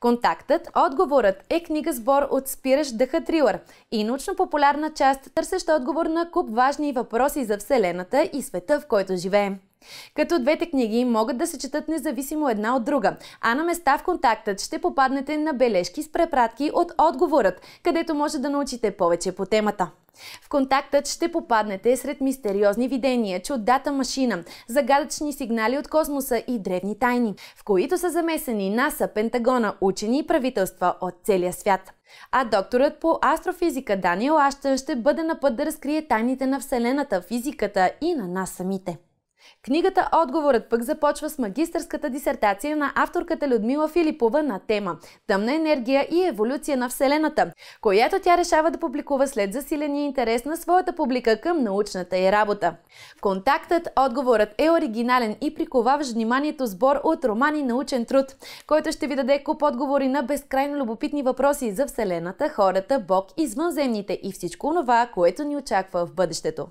Контактът, отговорът е книга сбор от спиращ дъха трилър и научно-популярна част, търсеща отговор на куп важни въпроси за Вселената и света, в който живеем. Като двете книги могат да се четат независимо една от друга, а на места в контактът ще попаднете на бележки с препратки от отговорът, където може да научите повече по темата. В контактът ще попаднете сред мистериозни видения, чудата машина, загадъчни сигнали от космоса и древни тайни, в които са замесени НАСА, Пентагона, учени и правителства от целия свят. А докторът по астрофизика Даниел Аштън ще бъде на път да разкрие тайните на Вселената, физиката и на нас самите. Книгата Отговорът пък започва с магистърската дисертация на авторката Людмила Филипова на тема Тъмна енергия и еволюция на Вселената, която тя решава да публикува след засиления интерес на своята публика към научната и работа. Контактът Отговорът е оригинален и приковаваш вниманието сбор от романи научен труд, който ще ви даде куп отговори на безкрайно любопитни въпроси за Вселената, хората, Бог, извънземните и всичко това, което ни очаква в бъдещето.